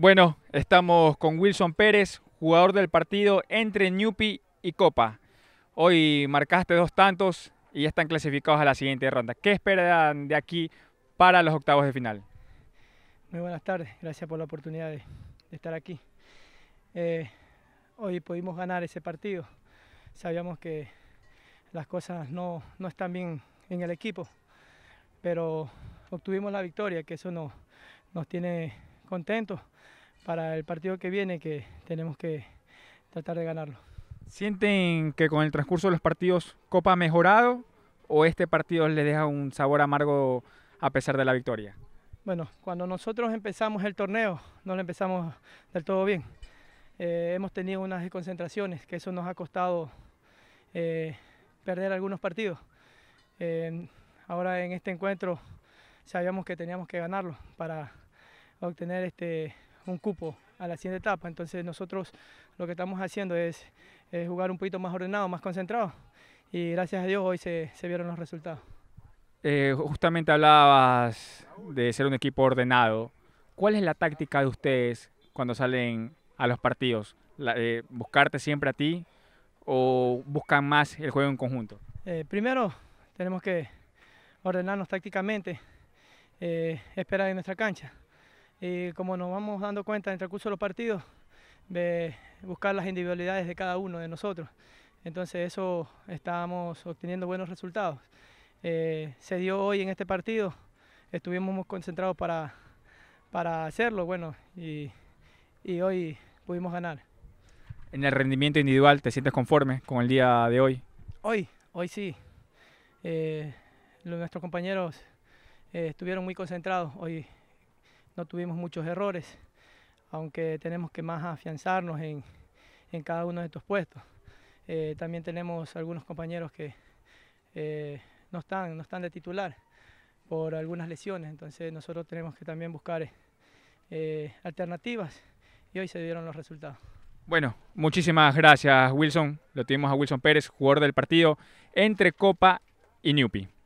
Bueno, estamos con Wilson Pérez, jugador del partido entre Newpi y Copa. Hoy marcaste dos tantos y ya están clasificados a la siguiente ronda. ¿Qué esperan de aquí para los octavos de final? Muy buenas tardes, gracias por la oportunidad de, estar aquí. Eh, hoy pudimos ganar ese partido. Sabíamos que las cosas no, están bien en el equipo, pero obtuvimos la victoria, que eso no, nos tiene contentos para el partido que viene que tenemos que tratar de ganarlo. ¿Sienten que con el transcurso de los partidos Copa ha mejorado o este partido les deja un sabor amargo a pesar de la victoria? Bueno, cuando nosotros empezamos el torneo no lo empezamos del todo bien. Eh, hemos tenido unas desconcentraciones que eso nos ha costado eh, perder algunos partidos. Eh, ahora en este encuentro sabíamos que teníamos que ganarlo para obtener este, un cupo a la siguiente etapa. Entonces nosotros lo que estamos haciendo es, jugar un poquito más ordenado, más concentrado y gracias a Dios hoy se, vieron los resultados. Eh, justamente hablabas de ser un equipo ordenado. ¿Cuál es la táctica de ustedes cuando salen a los partidos? Eh, ¿Buscarte siempre a ti o buscan más el juego en conjunto? Eh, primero, tenemos que ordenarnos tácticamente, esperar en nuestra cancha y eh, como nos vamos dando cuenta en el transcurso de los partidos, de buscar las individualidades de cada uno de nosotros. Entonces eso estábamos obteniendo buenos resultados. Eh, se dio hoy en este partido, estuvimos muy concentrados para, hacerlo, bueno, y, hoy pudimos ganar. ¿En el rendimiento individual te sientes conforme con el día de hoy? Hoy, hoy sí. Eh, nuestros compañeros estuvieron muy concentrados hoy no tuvimos muchos errores, aunque tenemos que más afianzarnos en, cada uno de estos puestos. Eh, también tenemos algunos compañeros que eh, no, están, no están de titular por algunas lesiones, entonces nosotros tenemos que también buscar eh, alternativas y hoy se dieron los resultados. Bueno, muchísimas gracias Wilson. Lo tuvimos a Wilson Pérez, jugador del partido entre Copa y Newpi.